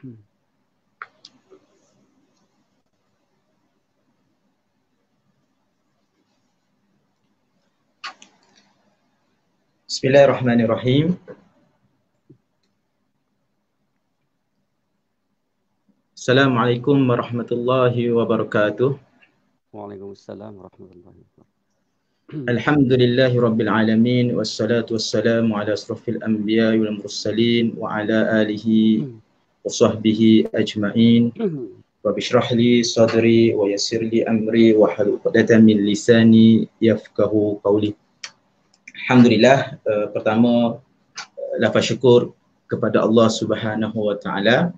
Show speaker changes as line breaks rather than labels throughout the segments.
بسم
الله الرحمن الرحيم السلام عليكم ورحمة الله وبركاته وعليكم السلام ورحمة الله وبركاته الحمد لله رب العالمين والصلاة والسلام على أشرف الأنبياء والمرسلين وعلى آله وصحبه أجمعين رب اشرح لي صدري ويسر لي أمري وحل عقدة من لساني يفقه قولي الحمد لله eh, pertama eh, lafaz syukur kepada Allah Subhanahu wa taala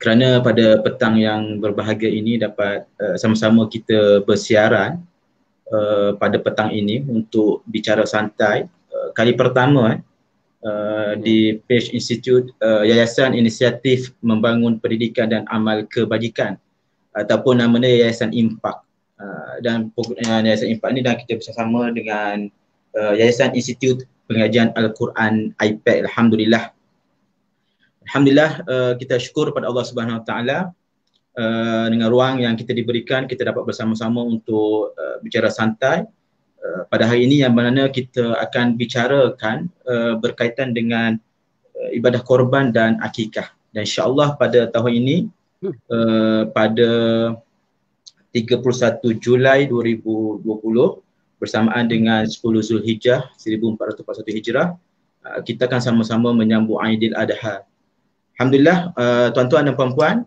kerana pada petang yang berbahagia ini dapat uh, sama-sama kita bersiaran uh, pada petang ini untuk bicara santai uh, kali pertama eh, Uh, di Page Institute uh, Yayasan Inisiatif Membangun Pendidikan dan Amal Kebajikan ataupun nama dia Yayasan Impact. Uh, dan program uh, Yayasan Impact ni dan kita bersama dengan uh, Yayasan Institute Pengajian Al-Quran IPAC alhamdulillah. Alhamdulillah uh, kita syukur kepada Allah Subhanahu Wa Taala uh, dengan ruang yang kita diberikan kita dapat bersama-sama untuk uh, bicara santai. Eh, pada hari ini yang mana kita akan bicarakan uh, berkaitan dengan uh, ibadah korban dan akikah. Dan insyaAllah pada tahun ini, uh, pada 31 Julai 2020 bersamaan dengan 10 Zulhijjah 1441 Hijrah, uh, kita akan sama-sama menyambut Aidil Adha. Alhamdulillah, uh, tuan-tuan dan puan-puan,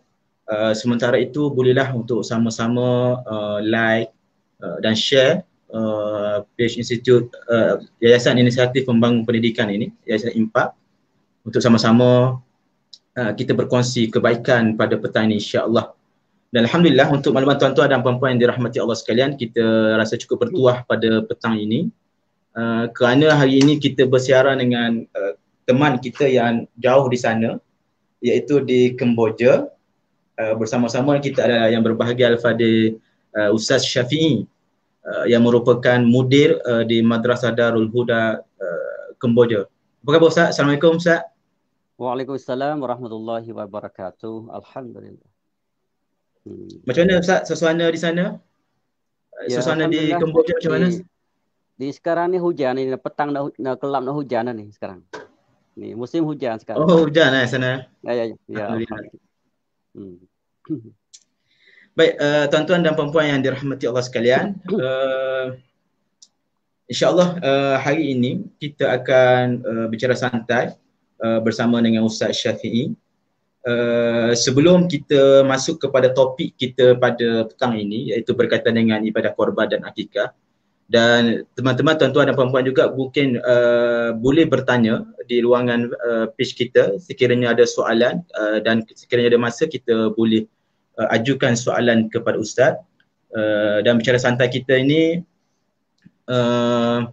uh, sementara itu bolehlah untuk sama-sama uh, like uh, dan share PH uh, Institute uh, Yayasan Inisiatif Pembangun Pendidikan ini Yayasan IMPAK untuk sama-sama uh, kita berkongsi kebaikan pada petani insya-Allah. Dan alhamdulillah untuk maklumat tuan-tuan dan puan yang dirahmati Allah sekalian, kita rasa cukup bertuah pada petang ini. Uh, kerana hari ini kita bersiaran dengan uh, teman kita yang jauh di sana iaitu di Kemboja uh, bersama-sama kita ada yang berbahagia Al-Fadhil uh, Ustaz Syafi'i Uh, yang merupakan mudir uh, di Madrasah Darul Huda uh, Kemboja. Apa khabar Ustaz? Assalamualaikum Ustaz.
Waalaikumsalam warahmatullahi wabarakatuh. Alhamdulillah. Hmm. Macam mana Ustaz? Suasana di sana? Ya, suasana di Kemboja macam mana? Di, di sekarang ni hujan ni petang dah nah, kelam dah hujan dah ni sekarang. Ni musim hujan sekarang. Oh hujan eh sana. Ya ya ya. Alhamdulillah. Alhamdulillah. Hmm. Baik, uh, tuan-tuan dan puan-puan
yang dirahmati Allah sekalian. Uh, InsyaAllah uh, hari ini kita akan uh, bicara santai uh, bersama dengan Ustaz Syafi'i. Uh, sebelum kita masuk kepada topik kita pada petang ini iaitu berkaitan dengan ibadah korban dan akikah. Dan teman-teman, tuan-tuan dan puan-puan juga mungkin uh, boleh bertanya di ruangan uh, page kita sekiranya ada soalan uh, dan sekiranya ada masa kita boleh uh, ajukan soalan kepada ustaz uh, dan bicara santai kita ini uh,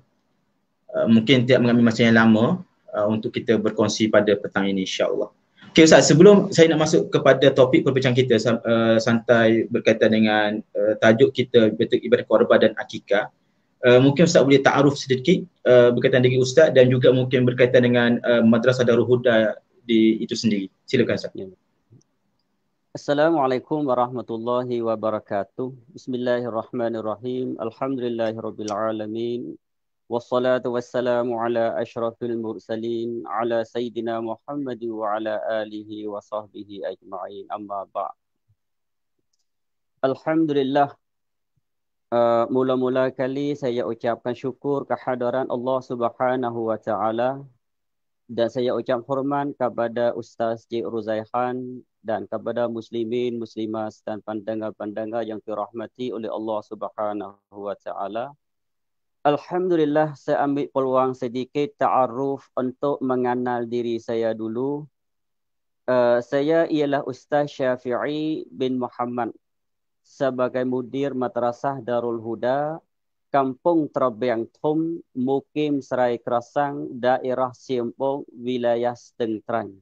uh, mungkin tidak mengambil masa yang lama uh, untuk kita berkongsi pada petang ini insyaallah. Okey ustaz sebelum saya nak masuk kepada topik perbincangan kita uh, santai berkaitan dengan uh, tajuk kita betul ibadah korban dan akikah Uh, mungkin Ustaz boleh ta'aruf sedikit uh, berkaitan dengan Ustaz dan juga mungkin berkaitan dengan uh, Madrasah Darul Huda di itu sendiri. Silakan Ustaz. Ya. Uh,
Assalamualaikum warahmatullahi wabarakatuh. Bismillahirrahmanirrahim. Alhamdulillahirabbil alamin. Wassalatu wassalamu ala asyrafil mursalin ala sayidina Muhammad wa ala alihi wa sahbihi ajma'in. Amma ba'd. Alhamdulillah uh, mula-mula kali saya ucapkan syukur kehadiran Allah Subhanahu wa taala dan saya ucap hormat kepada Ustaz J. Ruzaihan dan kepada muslimin muslimat dan pendengar-pendengar yang dirahmati oleh Allah Subhanahu wa taala. Alhamdulillah saya ambil peluang sedikit ta'aruf untuk mengenal diri saya dulu. Uh, saya ialah Ustaz Syafi'i bin Muhammad sebagai mudir Madrasah Darul Huda Kampung Terbang Tom, Mukim Serai Kerasang, Daerah Siempong, Wilayah Setengterang.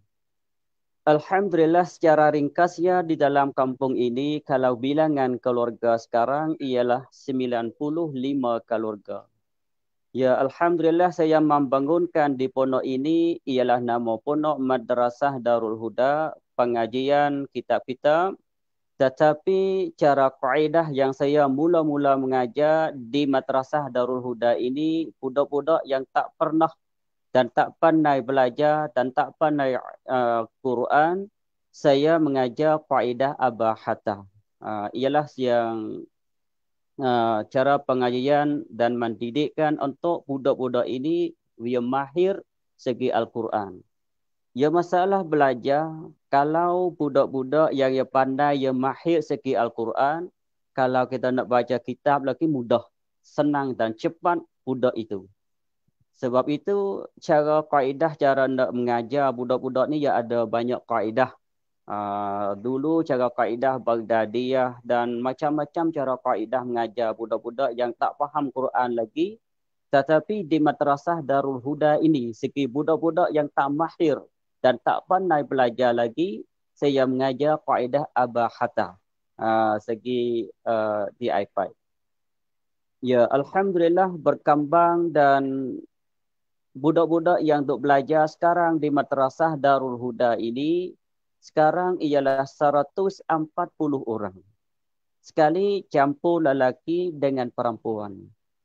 Alhamdulillah secara ringkas ya di dalam kampung ini kalau bilangan keluarga sekarang ialah 95 keluarga. Ya Alhamdulillah saya membangunkan di Pono ini ialah nama Pono Madrasah Darul Huda pengajian kitab-kitab tetapi cara kaidah yang saya mula-mula mengajar di Madrasah Darul Huda ini budak-budak yang tak pernah dan tak pandai belajar dan tak pandai uh, Quran, saya mengajar kaidah abahata. Uh, ialah yang uh, cara pengajian dan mendidikkan untuk budak-budak ini dia mahir segi Al-Quran. Ya masalah belajar kalau budak-budak yang ia pandai ia mahir segi Al-Quran, kalau kita nak baca kitab lagi mudah, senang dan cepat budak itu. Sebab itu cara kaedah cara nak mengajar budak-budak ni ya ada banyak kaedah. Uh, dulu cara kaedah Baghdadiyah dan macam-macam cara kaedah mengajar budak-budak yang tak faham Quran lagi tetapi di madrasah Darul Huda ini segi budak-budak yang tak mahir dan tak pandai belajar lagi saya mengajar kaedah abahata uh, ah, segi uh, di iPad. Ya, alhamdulillah berkembang dan budak-budak yang duk belajar sekarang di Matrasah Darul Huda ini sekarang ialah 140 orang. Sekali campur lelaki dengan perempuan.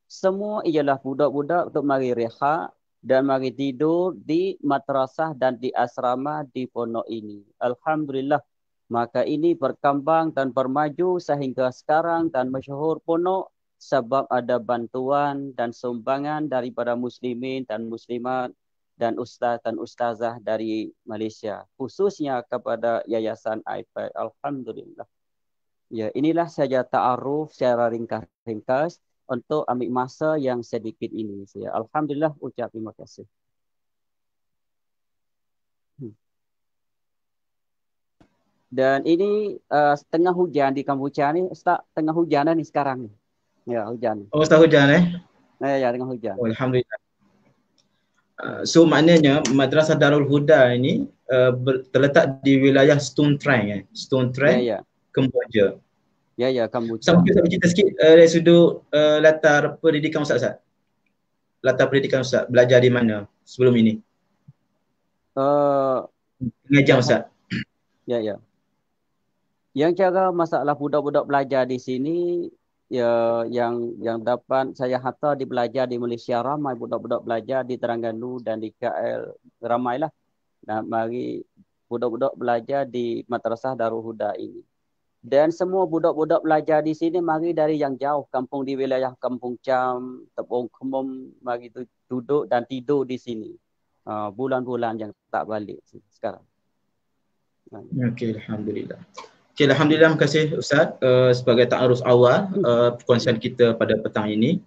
Semua ialah budak-budak untuk mari rehat dan mari tidur di Matrasah dan di asrama di Pono ini. Alhamdulillah. Maka ini berkembang dan bermaju sehingga sekarang dan masyhur Pono sebab ada bantuan dan sumbangan daripada muslimin dan muslimat dan ustaz dan ustazah dari Malaysia khususnya kepada yayasan iPad alhamdulillah ya inilah saja taaruf secara ringkas-ringkas untuk ambil masa yang sedikit ini saya alhamdulillah ucap terima kasih hmm. dan ini uh, tengah hujan di Kamboja ni ustaz tengah hujan ni sekarang ni Ya, hujan. Oh, tak hujan eh? Ya, ya, dengan hujan. Oh,
Alhamdulillah. Uh, so maknanya Madrasah Darul Huda ini uh, terletak di wilayah Stone Trang eh. Stone Trang, ya, ya. Kemboja. Ya, ya, Kemboja. Sama kita cerita sikit uh, dari sudut uh, latar pendidikan Ustaz, Ustaz. Latar pendidikan Ustaz, belajar di mana sebelum ini?
Tengah uh, Ustaz. Ya, ya. Yang cara masalah budak-budak belajar di sini, ya, yang yang dapat saya hantar di belajar di Malaysia ramai budak-budak belajar di Terengganu dan di KL ramailah. Dan mari budak-budak belajar di Madrasah Darul Huda ini. Dan semua budak-budak belajar di sini mari dari yang jauh kampung di wilayah Kampung Cam, Tepung Kemum mari tu, duduk dan tidur di sini. Uh, bulan-bulan yang tak balik sekarang.
Okey, alhamdulillah. Okay, Alhamdulillah, terima kasih Ustaz uh, sebagai ta'aruf awal uh, kita pada petang ini.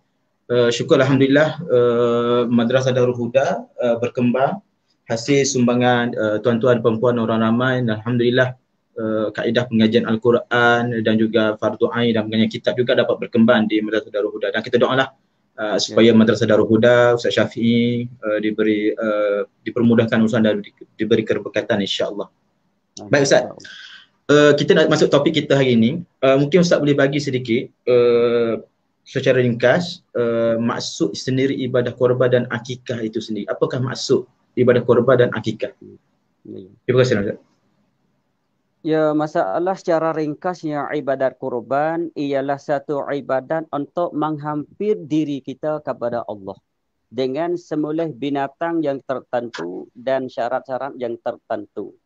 Uh, syukur Alhamdulillah uh, Madrasah Darul Huda uh, berkembang hasil sumbangan uh, tuan-tuan perempuan orang ramai dan Alhamdulillah uh, kaedah pengajian Al-Quran dan juga Fardu Ain dan pengajian kitab juga dapat berkembang di Madrasah Darul Huda dan kita doalah Uh, supaya Madrasah Darul Huda Ustaz Syafi'i uh, diberi uh, dipermudahkan urusan dan diberi keberkatan insya-Allah. Baik Ustaz. Eh, kita nak masuk topik kita hari ini. Uh, eh, mungkin Ustaz boleh bagi sedikit uh, secara ringkas uh, maksud sendiri ibadah korban dan akikah itu sendiri. Apakah maksud ibadah korban dan akikah? Terima kasih Ustaz.
Ya, masalah secara ringkasnya ibadat kurban ialah satu ibadat untuk menghampir diri kita kepada Allah dengan semulih binatang yang tertentu dan syarat-syarat yang tertentu.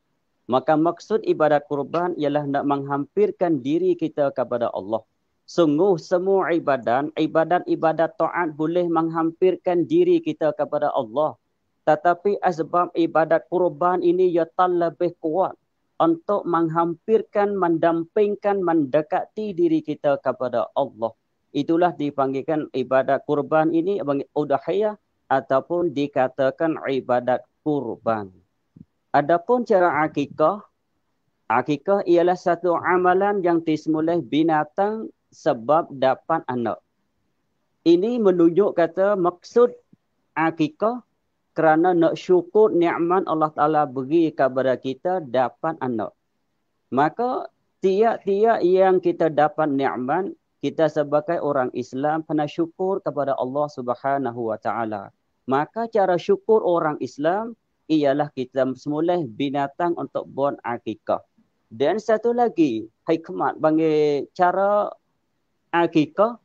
Maka maksud ibadat kurban ialah nak menghampirkan diri kita kepada Allah. Sungguh semua ibadat, ibadat-ibadat ta'at boleh menghampirkan diri kita kepada Allah. Tetapi asbab ibadat kurban ini ia ya tak lebih kuat untuk menghampirkan, mendampingkan, mendekati diri kita kepada Allah. Itulah dipanggilkan ibadat kurban ini, udahiyah ataupun dikatakan ibadat kurban. Adapun cara akikah, akikah ialah satu amalan yang disemulih binatang sebab dapat anak. Ini menunjuk kata maksud akikah kerana nak syukur nikmat Allah Ta'ala beri kepada kita dapat anak. Maka tiap-tiap yang kita dapat nikmat kita sebagai orang Islam pernah syukur kepada Allah Subhanahu Wa Ta'ala. Maka cara syukur orang Islam ialah kita semula binatang untuk buat akikah. Dan satu lagi, hikmat bagi cara akikah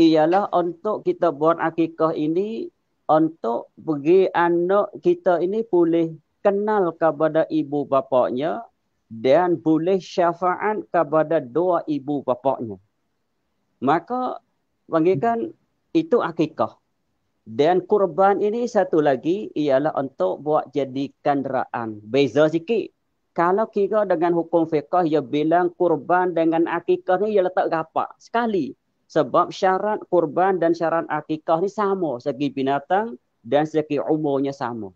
ialah untuk kita buat akikah ini untuk bagi anak kita ini boleh kenal kepada ibu bapaknya dan boleh syafaat kepada dua ibu bapaknya. Maka panggilkan itu akikah. Dan kurban ini satu lagi ialah untuk buat jadi kenderaan. Beza sikit. Kalau kira dengan hukum fiqah, ia bilang kurban dengan akikah ni ia letak gapak sekali. Sebab syarat kurban dan syarat akikah ni sama. Segi binatang dan segi umurnya sama.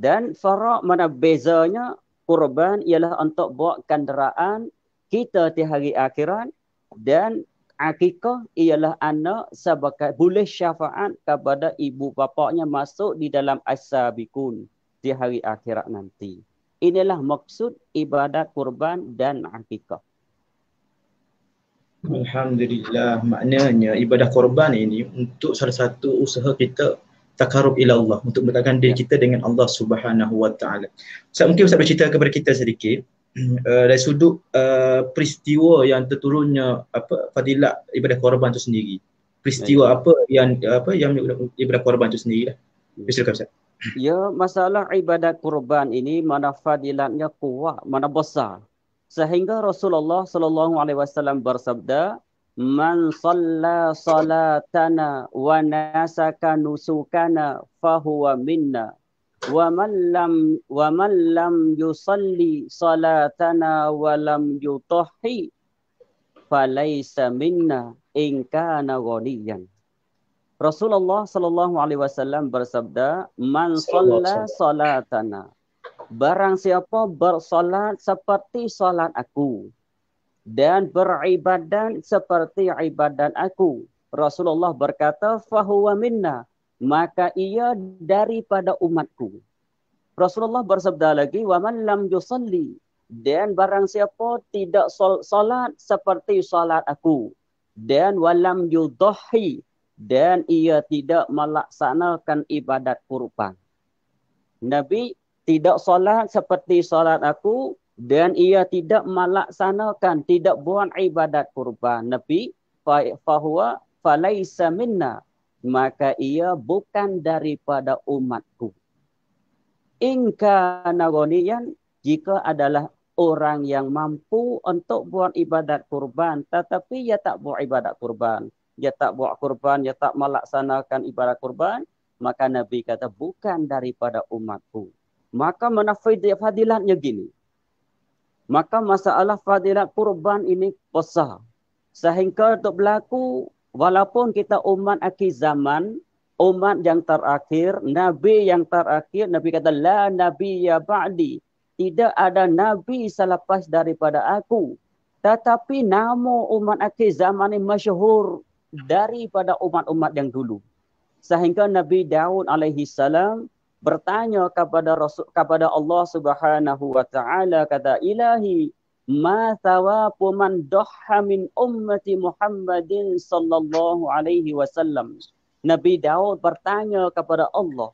Dan farak mana bezanya kurban ialah untuk buat kenderaan kita di hari akhirat dan akikah ialah anak sebagai boleh syafaat kepada ibu bapaknya masuk di dalam asabikun di hari akhirat nanti. Inilah maksud ibadat kurban dan akikah.
Alhamdulillah maknanya ibadat kurban ini untuk salah satu usaha kita takarub ila Allah untuk mendekatkan diri kita dengan Allah Subhanahu wa taala. Ustaz mungkin saya boleh kepada kita sedikit uh, dari sudut uh, peristiwa yang terturunnya apa fadilat ibadah korban itu sendiri. Peristiwa Ayuh. apa yang apa yang ibadah korban itu sendiri lah. Ya. Silakan Ustaz.
Ya, masalah ibadat korban ini mana fadilatnya kuat, mana besar. Sehingga Rasulullah sallallahu alaihi wasallam bersabda, "Man shalla salatana wa nasaka nusukana fa minna." ومن لم ومن لم يصلي صلاتنا ولم يطهي فليس منا إن كان غنيا Rasulullah sallallahu alaihi wasallam bersabda, "Man shalla salatana." Barang siapa bersolat seperti solat aku dan beribadah seperti ibadah aku. Rasulullah berkata, "Fahuwa minna." maka ia daripada umatku. Rasulullah bersabda lagi, wa man lam yusalli dan barang siapa tidak solat seperti solat aku dan walam yudahi dan ia tidak melaksanakan ibadat kurban. Nabi tidak solat seperti solat aku dan ia tidak melaksanakan tidak buat ibadat kurban. Nabi fahuwa falaisa minna maka ia bukan daripada umatku. Inka nagoniyan jika adalah orang yang mampu untuk buat ibadat kurban tetapi ia tak buat ibadat kurban. Ia tak buat kurban, ia tak melaksanakan ibadat kurban. Maka Nabi kata bukan daripada umatku. Maka mana fadilatnya gini. Maka masalah fadilat kurban ini besar. Sehingga untuk berlaku walaupun kita umat akhir zaman, umat yang terakhir, nabi yang terakhir, nabi kata la nabi ya ba'di. Tidak ada nabi selepas daripada aku. Tetapi nama umat akhir zaman ini masyhur daripada umat-umat yang dulu. Sehingga Nabi Daud alaihi salam bertanya kepada Rasul, kepada Allah Subhanahu wa taala kata ilahi ma thawabu man dhahha min ummati Muhammadin sallallahu alaihi wasallam. Nabi Daud bertanya kepada Allah,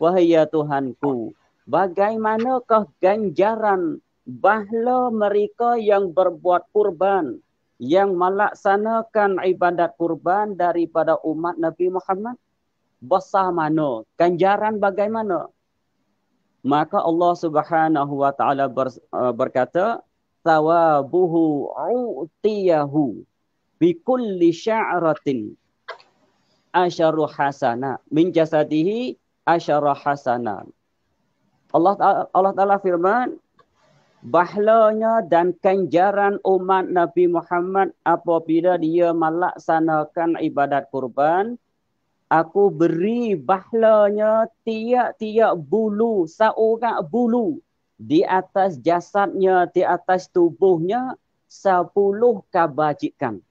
wahai ya Tuhanku, bagaimanakah ganjaran bahla mereka yang berbuat kurban, yang melaksanakan ibadat kurban daripada umat Nabi Muhammad? Besar mana? Ganjaran bagaimana? Maka Allah Subhanahu wa taala uh, berkata, Tawabuhu, u'tiyahu bi kulli sya'ratin asharu hasana min jasadihi asharu hasana Allah Ta'ala, Allah Ta'ala firman bahlanya dan kanjaran umat Nabi Muhammad apabila dia melaksanakan ibadat kurban aku beri bahlanya tiap-tiap bulu seorang bulu di atas jasadnya, di atas tubuhnya sepuluh kebajikan.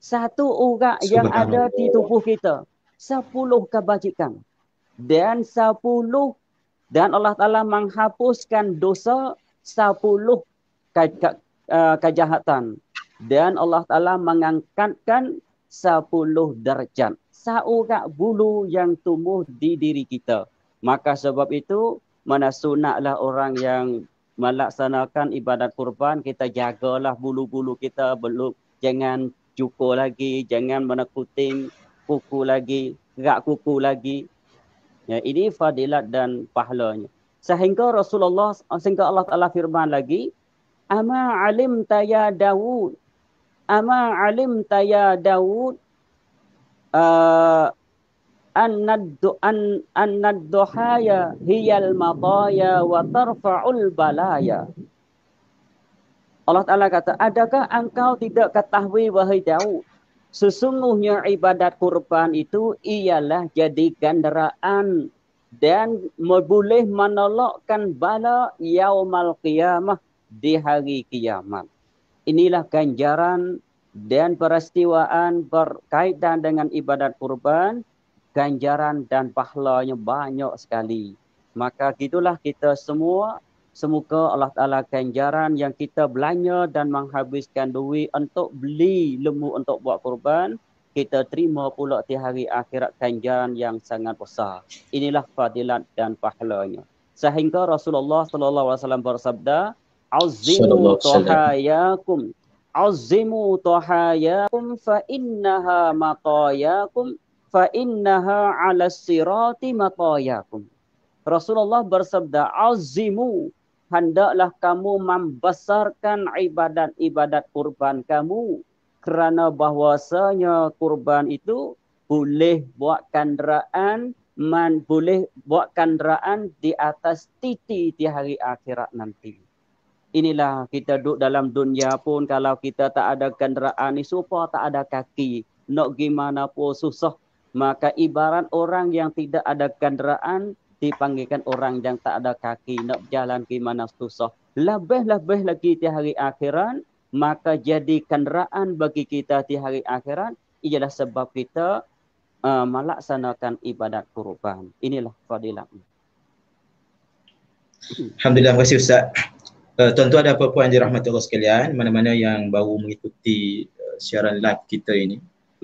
Satu urat yang ada di tubuh kita, sepuluh kebajikan. Dan sepuluh, dan Allah Ta'ala menghapuskan dosa sepuluh ke, ke, ke, kejahatan. Dan Allah Ta'ala mengangkatkan sepuluh derajat. Seorang bulu yang tumbuh di diri kita. Maka sebab itu, mana sunatlah orang yang melaksanakan ibadat kurban kita jagalah bulu-bulu kita bulu jangan cukur lagi jangan menekutin kuku lagi gerak kuku lagi ya ini fadilat dan pahalanya sehingga Rasulullah sehingga Allah Taala firman lagi ama alim taya daud ama alim taya daud uh, ah, an an an hiyal madaya wa tarfa'ul balaya Allah Taala kata adakah engkau tidak ketahui wahai Daud sesungguhnya ibadat kurban itu ialah jadi kendaraan dan boleh menolakkan bala yaumal qiyamah di hari kiamat inilah ganjaran dan peristiwaan berkaitan dengan ibadat kurban ganjaran dan pahalanya banyak sekali. Maka gitulah kita semua semoga Allah Taala ganjaran yang kita belanja dan menghabiskan duit untuk beli lembu untuk buat korban kita terima pula di hari akhirat ganjaran yang sangat besar. Inilah fadilat dan pahalanya. Sehingga Rasulullah sallallahu alaihi wasallam bersabda, "Azimu tahayakum, azimu tahayakum fa innaha matayakum fa innaha 'ala sirati matayakum. Rasulullah bersabda, "Azimu, hendaklah kamu membesarkan ibadat-ibadat kurban kamu kerana bahwasanya kurban itu boleh buat kenderaan man boleh buat kenderaan di atas titi di hari akhirat nanti. Inilah kita duduk dalam dunia pun kalau kita tak ada kenderaan ni supaya tak ada kaki. Nak gimana pun susah Maka ibarat orang yang tidak ada kenderaan dipanggilkan orang yang tak ada kaki nak jalan ke mana susah. Lebih-lebih lagi di hari akhiran, maka jadi kenderaan bagi kita di hari akhiran ialah sebab kita uh, melaksanakan ibadat kurban. Inilah fadilah.
Alhamdulillah, terima kasih Ustaz.
Uh, tuan-tuan dan
puan-puan dirahmati Allah sekalian, mana-mana yang baru mengikuti uh, siaran live kita ini,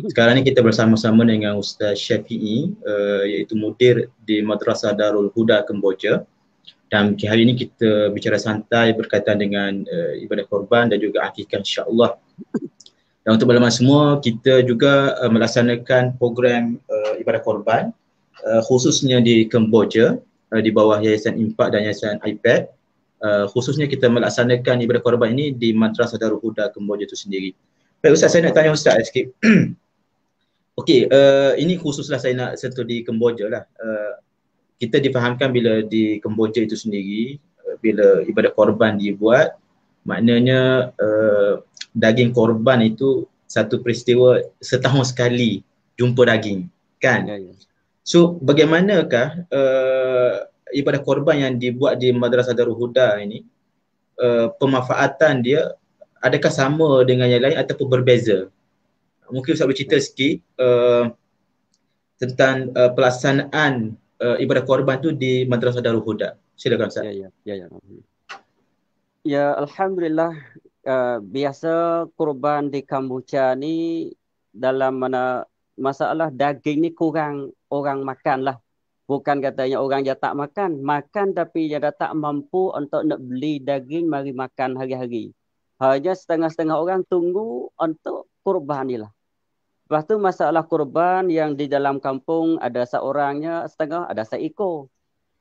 sekarang ni kita bersama-sama dengan Ustaz Syafi'i uh, eh, iaitu mudir di Madrasah Darul Huda Kemboja dan hari ini kita bicara santai berkaitan dengan uh, eh, ibadah korban dan juga akikah insyaAllah dan untuk belaman semua kita juga uh, melaksanakan program uh, ibadah korban uh, khususnya di Kemboja uh, di bawah Yayasan Impak dan Yayasan iPad uh, khususnya kita melaksanakan ibadah korban ini di Madrasah Darul Huda Kemboja itu sendiri Baik Ustaz, saya nak tanya Ustaz sikit Okey, uh, ini khususlah saya nak sentuh di Kemboja lah. Uh, kita difahamkan bila di Kemboja itu sendiri, uh, bila ibadat korban dibuat, maknanya uh, daging korban itu satu peristiwa setahun sekali jumpa daging, kan? Ya, ya. So, bagaimanakah uh, ibadat korban yang dibuat di Madrasah Darul Huda ini, uh, pemanfaatan dia adakah sama dengan yang lain ataupun berbeza? mungkin saya boleh cerita sikit uh, tentang uh, pelaksanaan uh, ibadah korban tu di Madrasah Darul Huda. Silakan Ustaz. Ya, ya, ya, ya.
Ya, Alhamdulillah uh, biasa korban di Kamboja ni dalam mana masalah daging ni kurang orang makan lah. Bukan katanya orang yang tak makan. Makan tapi dia dah tak mampu untuk nak beli daging mari makan hari-hari. Hanya setengah-setengah orang tunggu untuk korban ni lah. Lepas tu masalah korban yang di dalam kampung ada seorangnya setengah, ada seiko.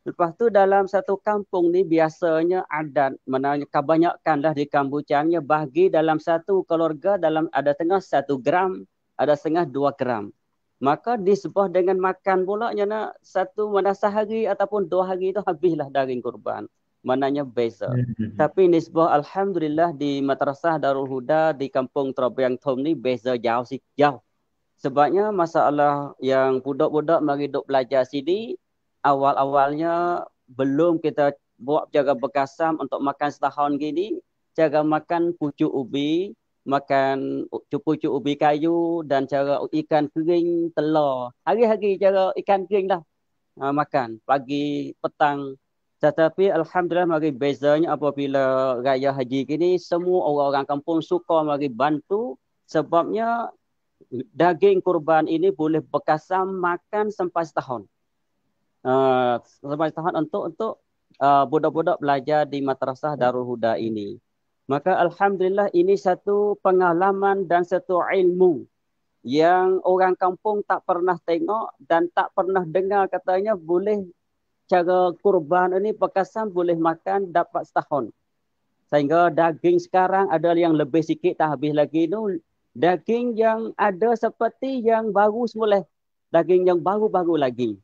Lepas tu dalam satu kampung ni biasanya ada menanya kebanyakan dah di kambucangnya bagi dalam satu keluarga dalam ada tengah satu gram, ada setengah dua gram. Maka disebah dengan makan pula nyana satu mana sehari ataupun dua hari itu habislah daging korban. Mananya beza. Hmm. Tapi nisbah Alhamdulillah di Matrasah Darul Huda di kampung Terobiang Tom ni beza jauh sih. Jauh. Sebabnya masalah yang budak-budak mari duk belajar sini awal-awalnya belum kita buat jaga bekasam untuk makan setahun gini, jaga makan pucuk ubi, makan pucuk ubi kayu dan cara ikan kering telur. Hari-hari cara ikan kering dah uh, makan pagi, petang. Tetapi alhamdulillah mari bezanya apabila raya haji gini semua orang-orang kampung suka mari bantu sebabnya daging kurban ini boleh bekasam makan sampai setahun. Uh, sampai setahun untuk untuk uh, budak-budak belajar di madrasah Darul Huda ini. Maka alhamdulillah ini satu pengalaman dan satu ilmu yang orang kampung tak pernah tengok dan tak pernah dengar katanya boleh cara kurban ini bekasam boleh makan dapat setahun. Sehingga daging sekarang ada yang lebih sikit tak habis lagi. Ini daging yang ada seperti yang baru semula daging yang baru-baru lagi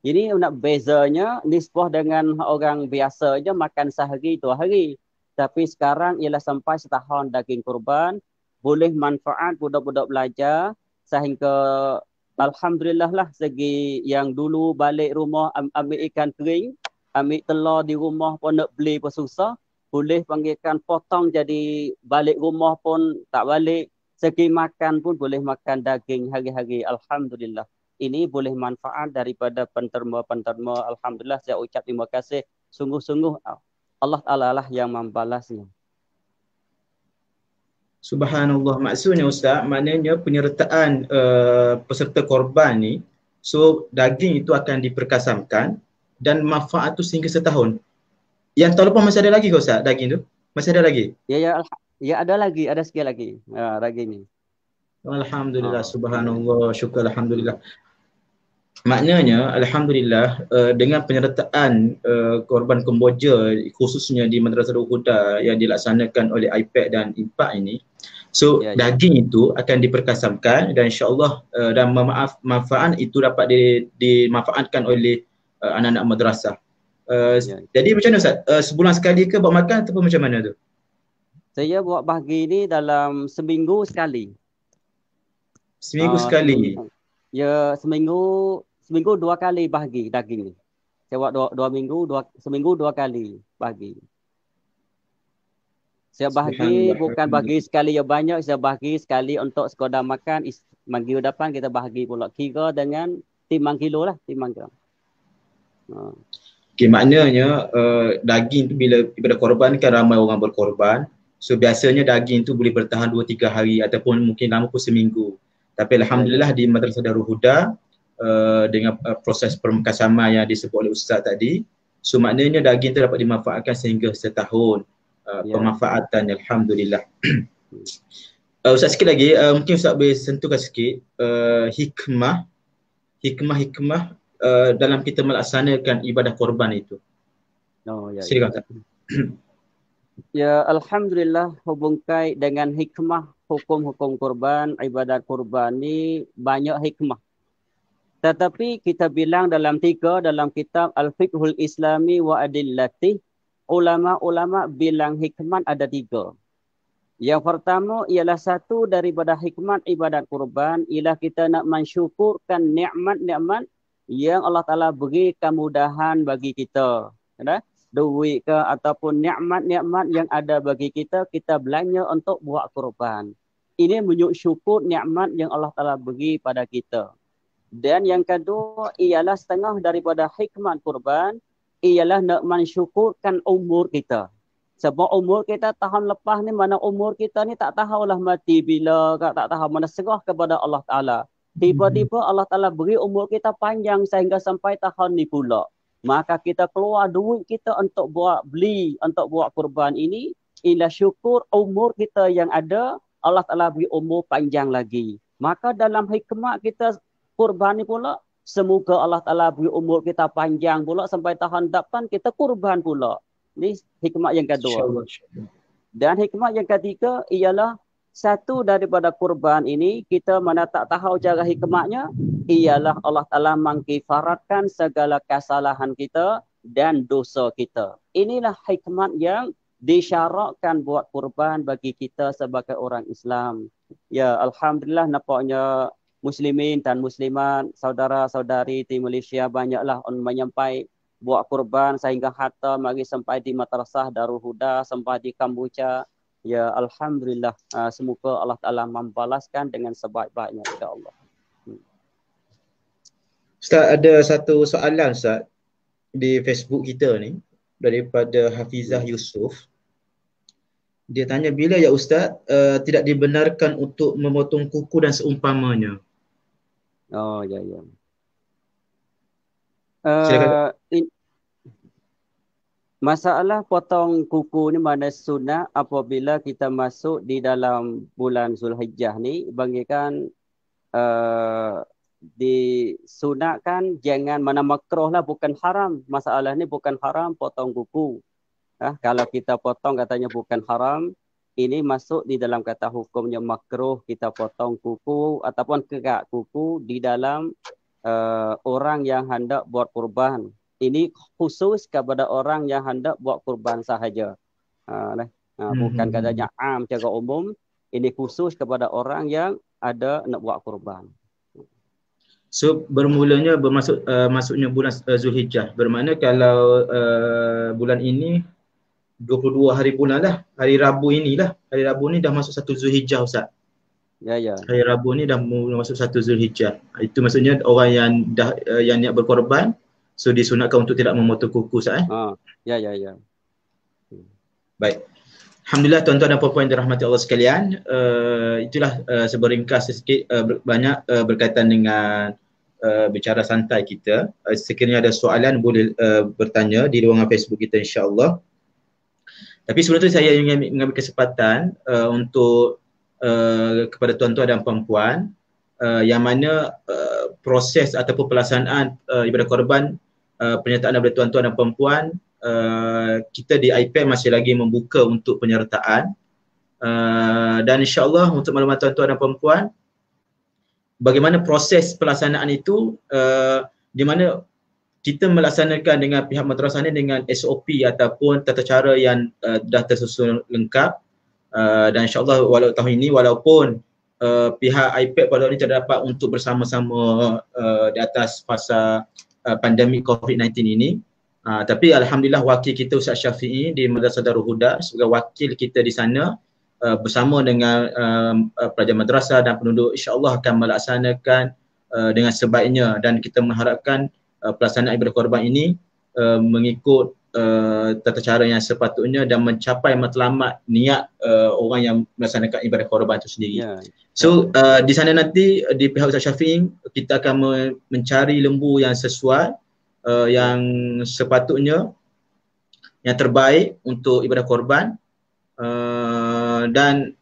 ini nak bezanya nisbah dengan orang biasa biasanya makan sehari dua hari tapi sekarang ialah sampai setahun daging kurban boleh manfaat budak-budak belajar sehingga Alhamdulillah lah segi yang dulu balik rumah ambil ikan kering, ambil telur di rumah pun nak beli pun susah. Boleh panggilkan potong jadi balik rumah pun tak balik. Segi makan pun boleh makan daging hari-hari. Alhamdulillah. Ini boleh manfaat daripada penterma-penterma. Alhamdulillah saya ucap terima kasih. Sungguh-sungguh ah, Allah Ta'ala lah yang membalasnya.
Subhanallah. Maksudnya Ustaz, maknanya penyertaan uh, peserta korban ni, so daging itu akan diperkasamkan dan manfaat itu sehingga setahun. Yang tahun lepas masih ada lagi ke Ustaz daging tu? Masih ada lagi?
Ya, ya. Alhamdulillah. Ya ada lagi, ada sekian lagi uh, ya, ragi ini. Alhamdulillah,
subhanallah, syukur alhamdulillah. Maknanya alhamdulillah uh, dengan penyertaan uh, korban Kemboja khususnya di Madrasah Al-Huda yang dilaksanakan oleh IPAC dan IMPAC e ini so ya, ya. daging itu akan diperkasamkan dan insyaallah uh, dan memaaf manfaat itu dapat di, dimanfaatkan oleh uh, anak-anak madrasah. Uh, ya. Jadi macam mana ustaz? Uh, sebulan sekali ke buat makan ataupun macam mana tu?
Saya buat bahagi ni dalam seminggu sekali.
Seminggu uh, sekali?
Ya, seminggu seminggu dua kali bahagi daging ni. Saya buat dua, dua minggu, dua, seminggu dua kali bahagi. Saya bahagi bukan bahagi sekali yang banyak, saya bahagi sekali untuk sekadar makan. Is, manggil depan kita bahagi pula kira dengan timang kilo lah, timang kilo. Uh. Ha.
Okay, maknanya uh, daging tu bila ibadah korban kan ramai orang berkorban So biasanya daging tu boleh bertahan 2-3 hari ataupun mungkin lama pun seminggu. Tapi Alhamdulillah di Madrasah Darul Huda uh, dengan uh, proses permukasama yang disebut oleh Ustaz tadi. So maknanya daging tu dapat dimanfaatkan sehingga setahun uh, eh, yeah. pemanfaatan Alhamdulillah. uh, Ustaz sikit lagi, uh, mungkin Ustaz boleh sentuhkan sikit uh, hikmah hikmah-hikmah uh, dalam kita melaksanakan ibadah korban itu. Oh, ya, ya. Silakan Ustaz. Ya.
Ya Alhamdulillah hubung dengan hikmah hukum-hukum kurban, ibadat kurban ni banyak hikmah. Tetapi kita bilang dalam tiga dalam kitab Al-Fiqhul Islami wa Adillatih, ulama-ulama bilang hikmah ada tiga. Yang pertama ialah satu daripada hikmat ibadat kurban ialah kita nak mensyukurkan nikmat-nikmat yang Allah Taala beri kemudahan bagi kita. Nah, duit ke ataupun nikmat-nikmat yang ada bagi kita kita belanja untuk buat korban. Ini menunjuk syukur nikmat yang Allah Taala beri pada kita. Dan yang kedua ialah setengah daripada hikmat korban ialah nak mensyukurkan umur kita. Sebab umur kita tahun lepas ni mana umur kita ni tak tahu lah mati bila, tak tahu mana serah kepada Allah Taala. Tiba-tiba hmm. Allah Taala beri umur kita panjang sehingga sampai tahun ni pula maka kita keluar duit kita untuk buat beli untuk buat kurban ini inilah syukur umur kita yang ada Allah Taala beri umur panjang lagi maka dalam hikmah kita kurban ni pula semoga Allah Taala beri umur kita panjang pula sampai tahun depan kita kurban pula Ini hikmah yang kedua dan hikmah yang ketiga ialah satu daripada kurban ini kita mana tak tahu cara hikmatnya ialah Allah Taala mengkifaratkan segala kesalahan kita dan dosa kita. Inilah hikmat yang disyarakkan buat kurban bagi kita sebagai orang Islam. Ya, alhamdulillah nampaknya muslimin dan muslimat, saudara-saudari di Malaysia banyaklah on menyampai buat kurban sehingga hatta mari sampai di Matrasah Darul Huda, sampai di Kamboja. Ya Alhamdulillah ah, Semoga Allah Ta'ala membalaskan dengan sebaik-baiknya Ya Allah hmm.
Ustaz ada satu soalan Ustaz Di Facebook kita ni Daripada Hafizah Yusuf Dia tanya bila ya Ustaz uh, Tidak dibenarkan untuk memotong kuku dan seumpamanya
Oh ya ya uh, Masalah potong kuku ni mana sunnah apabila kita masuk di dalam bulan Zulhijjah ni bagikan uh, eh, disunahkan jangan mana makruh lah bukan haram. Masalah ni bukan haram potong kuku. Ah, kalau kita potong katanya bukan haram, ini masuk di dalam kata hukumnya makruh kita potong kuku ataupun kegak kuku di dalam uh, orang yang hendak buat kurban ini khusus kepada orang yang hendak buat kurban sahaja. Ha, nah. ha, hmm, bukan mm-hmm. katanya hmm. am secara umum. Ini khusus kepada orang yang ada nak buat kurban.
So bermulanya bermaksud uh, masuknya bulan uh, Zulhijjah. Bermakna kalau uh, bulan ini 22 hari pun lah. Hari Rabu inilah. Hari Rabu ni dah masuk satu Zulhijjah Ustaz. Ya ya. Hari Rabu ni dah masuk satu Zulhijjah. Itu maksudnya orang yang dah uh, yang niat berkorban So disunatkan untuk tidak memotong kuku sah. eh? Ah, ya ya ya. Hmm. Baik. Alhamdulillah tuan-tuan dan puan-puan yang dirahmati Allah sekalian, uh, itulah uh, eh, seberingkas sedikit uh, eh, banyak uh, berkaitan dengan Uh, bicara santai kita uh, sekiranya ada soalan boleh uh, bertanya di ruangan Facebook kita insya Allah. tapi sebelum tu saya ingin mengambil kesempatan uh, untuk uh, kepada tuan-tuan dan puan uh, yang mana uh, proses ataupun pelaksanaan uh, ibadah korban Uh, penyertaan daripada tuan-tuan dan perempuan uh, kita di IPM masih lagi membuka untuk penyertaan uh, dan insyaAllah untuk maklumat tuan-tuan dan perempuan bagaimana proses pelaksanaan itu uh, di mana kita melaksanakan dengan pihak madrasah ini dengan SOP ataupun tata cara yang uh, dah tersusun lengkap uh, dan insyaAllah walaupun tahun ini walaupun Uh, pihak IPAD pada hari ini tidak dapat untuk bersama-sama uh, di atas fasa Uh, pandemik COVID-19 ini. Uh, tapi Alhamdulillah wakil kita Ustaz Syafi'i di Madrasah Darul Huda sebagai wakil kita di sana uh, bersama dengan um, uh, pelajar madrasah dan penduduk insyaAllah akan melaksanakan uh, dengan sebaiknya dan kita mengharapkan uh, pelaksanaan ibadah korban ini uh, mengikut Eh, tata cara yang sepatutnya dan mencapai matlamat niat uh, orang yang melaksanakan ibadah korban itu sendiri. Ya. So uh, di sana nanti di pihak Ustaz Syafiq kita akan me- mencari lembu yang sesuai uh, yang sepatutnya yang terbaik untuk ibadah korban uh, dan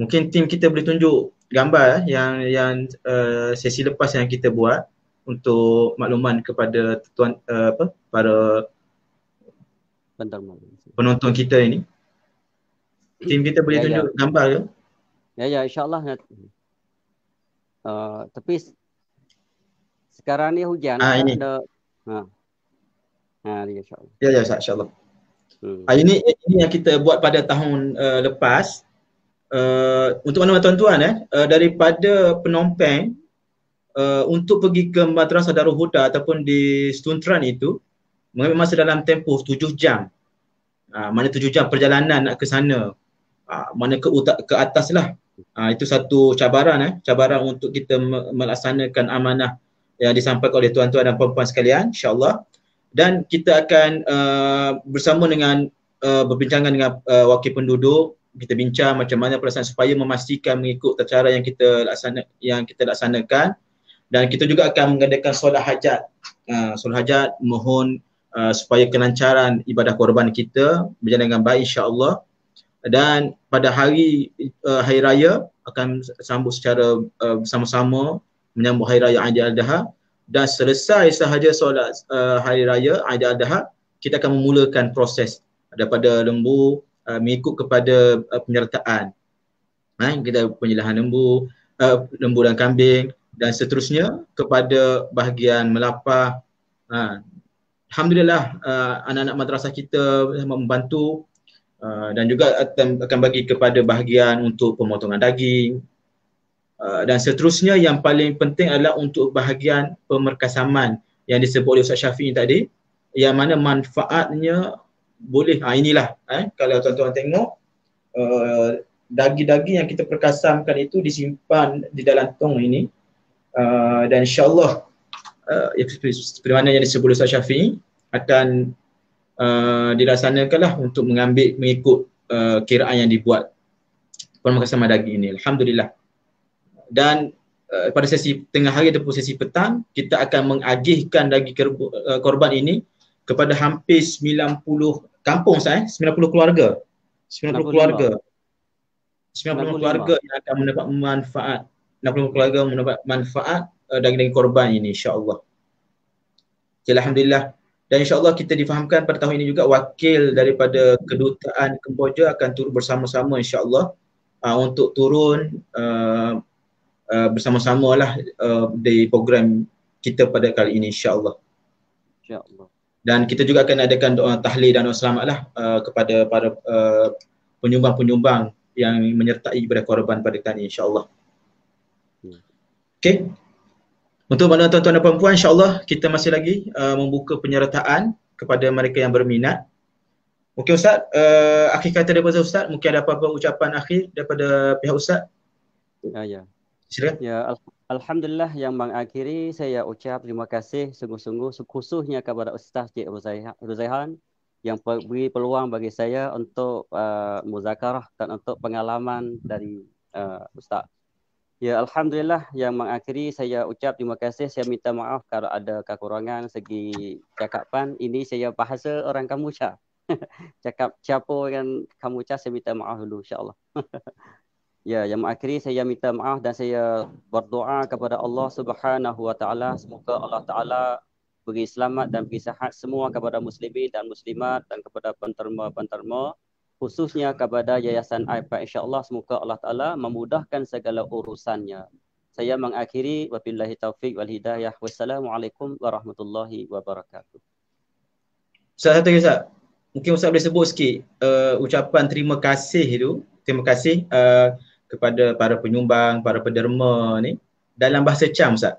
mungkin tim kita boleh tunjuk gambar yang yang uh, sesi lepas yang kita buat untuk makluman kepada tuan uh, apa para Bentar, penonton kita ini.
Tim kita boleh ya, ya. tunjuk ya. gambar ke? Ya, ya, insyaAllah. Uh, tapi sekarang ni hujan. Ha, ini. Ada, ha.
Ha, ya, insyaAllah. Ya, ya, insyaAllah. Hmm. Ha, ini, ini yang kita buat pada tahun uh, lepas. Uh, untuk mana-mana tuan-tuan eh, uh, daripada penompeng uh, untuk pergi ke Madrasah Darul Huda ataupun di Stuntran itu, mengambil masa dalam tempoh tujuh jam ha, mana tujuh jam perjalanan nak ke sana ha, mana ke, utak, ke atas lah ha, itu satu cabaran eh, cabaran untuk kita melaksanakan amanah yang disampaikan oleh tuan-tuan dan puan-puan sekalian insyaAllah dan kita akan uh, bersama dengan uh, berbincangan dengan uh, wakil penduduk kita bincang macam mana perasaan supaya memastikan mengikut cara yang kita laksana yang kita laksanakan dan kita juga akan mengadakan solat hajat uh, solat hajat mohon Uh, supaya kelancaran ibadah korban kita berjalan dengan baik insya-Allah. Dan pada hari uh, hari raya akan sambut secara uh, bersama-sama menyambut hari raya Aidiladha dan selesai sahaja solat uh, hari raya Aidiladha kita akan memulakan proses daripada lembu uh, mengikut kepada uh, penyertaan. Ha, kita penyelahan lembu, uh, lembu dan kambing dan seterusnya kepada bahagian melapah ha, Alhamdulillah uh, anak-anak madrasah kita membantu uh, dan juga akan bagi kepada bahagian untuk pemotongan daging uh, dan seterusnya yang paling penting adalah untuk bahagian pemerkasaman yang disebut oleh Ustaz Syafiq tadi yang mana manfaatnya boleh ha, inilah eh, kalau tuan-tuan tengok uh, daging-daging yang kita perkasamkan itu disimpan di dalam tong ini uh, dan insyaAllah uh, seperti mana yang disebut Ustaz Syafiq akan uh, dilaksanakanlah untuk mengambil mengikut uh, kiraan yang dibuat sama daging ini alhamdulillah dan uh, pada sesi tengah hari ataupun sesi petang kita akan mengagihkan lagi kerbu, uh, korban ini kepada hampir 90 kampung saya eh? 90 keluarga 90 65. keluarga 90 65. keluarga yang akan mendapat manfaat 60 keluarga mendapat manfaat uh, daging-daging korban ini insyaallah Okay, Alhamdulillah dan insya Allah kita difahamkan pada tahun ini juga wakil daripada kedutaan Kemboja akan turun bersama-sama insyaAllah uh, untuk turun uh, uh, bersama-sama lah uh, di program kita pada kali ini insya Allah. dan kita juga akan adakan doa tahlil dan doa selamat lah uh, kepada para uh, penyumbang-penyumbang yang menyertai ibadah korban pada kali ini insya Allah. Hmm. Okay. Untuk malam tuan-tuan dan puan-puan insyaAllah kita masih lagi uh, membuka penyertaan kepada mereka yang berminat. Okey Ustaz, uh, akhir kata daripada Ustaz, mungkin ada apa-apa ucapan akhir daripada pihak Ustaz?
Ya, ya. Silakan. Ya, al- Alhamdulillah yang mengakhiri saya ucap terima kasih sungguh-sungguh khususnya kepada Ustaz Cik Ruzaihan yang beri peluang bagi saya untuk uh, muzakarah dan untuk pengalaman dari uh, Ustaz. Ya, Alhamdulillah yang mengakhiri saya ucap terima kasih. Saya minta maaf kalau ada kekurangan segi cakapan. Ini saya bahasa orang Kamucha. Cakap siapa dengan Kamucha, saya minta maaf dulu insyaAllah. ya, yang mengakhiri saya minta maaf dan saya berdoa kepada Allah Subhanahu Wa Taala. Semoga Allah Ta'ala beri selamat dan beri sehat semua kepada muslimin dan muslimat dan kepada penterma-penterma khususnya kepada Yayasan IPA insyaAllah semoga Allah Ta'ala memudahkan segala urusannya. Saya mengakhiri wabillahi taufiq wal hidayah. Wassalamualaikum warahmatullahi wabarakatuh.
Ustaz satu lagi Ustaz. Mungkin Ustaz boleh sebut sikit uh, ucapan terima kasih itu. Terima kasih uh, kepada para penyumbang, para penderma ni. Dalam bahasa cam Ustaz.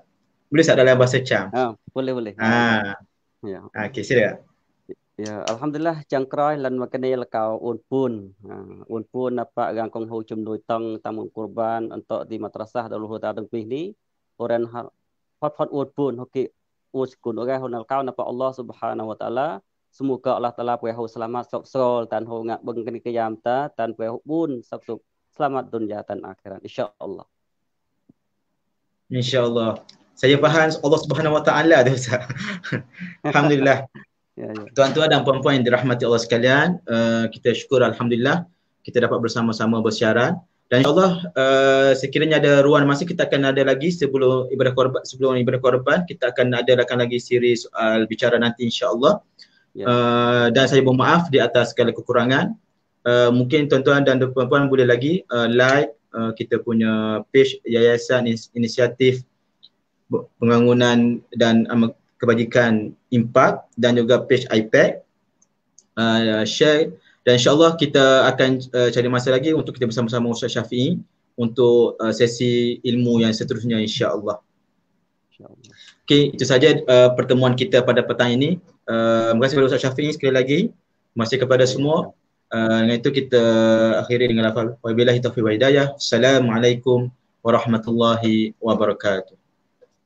Boleh Ustaz dalam bahasa cam?
Ha, ah, boleh boleh. Ha.
Ya. Ah, okay, sila.
Ya, yeah, alhamdulillah ចੰក្រោយលិនមកគ្នាលកោអូនពួនអូនពួនណបកងកងហូចំនួយតង់តាមអង្គរបានអន្តតិមត្រសាសដល់លោកតាទាំងពីរនេះអរិនហផតផតអូនពួនហូគេអូស្គុនអូកែហូនលកោណបកអល់ឡោះស៊ុបហានាវតាឡាសមូកោអល់ឡោះតាឡាពេលហូស្លាមាត់សុកស្រលតានហូងាក់បឹងគ្នាកាយាមតាតានពេលហូបួនសុកសុកស្លាមាត់ឌុនយ៉ាតានអាខេរ៉ាអ៊ីនសាអល់ឡោះ
អ៊ីនសាអល់ឡោះសាយបាហានអល់ឡោះស៊ុបហានាវតាឡាទេអូស្តាអល់ហាំឌីលឡា Ya, ya. Tuan-tuan dan puan-puan yang dirahmati Allah sekalian, uh, kita syukur Alhamdulillah kita dapat bersama-sama bersiaran. Dan insyaAllah uh, sekiranya ada ruang masa kita akan ada lagi sebelum ibadah korban sebelum ibadah korban kita akan ada akan lagi siri soal bicara nanti insyaAllah. Yeah. Ya. Uh, dan saya mohon maaf di atas segala kekurangan. Uh, mungkin tuan-tuan dan puan-puan boleh lagi uh, like uh, kita punya page Yayasan Inisiatif Pengangunan dan uh, kebajikan impact dan juga page iPad uh, share dan insyaallah kita akan uh, cari masa lagi untuk kita bersama-sama Ustaz Syafi'i untuk uh, sesi ilmu yang seterusnya insyaallah insyaallah itu sahaja uh, eh, pertemuan kita pada petang ini uh, terima kasih kepada Ustaz Syafi'i sekali lagi terima kasih kepada semua uh, dengan itu kita akhiri dengan lafal wabillahi taufiq wal hidayah assalamualaikum warahmatullahi wabarakatuh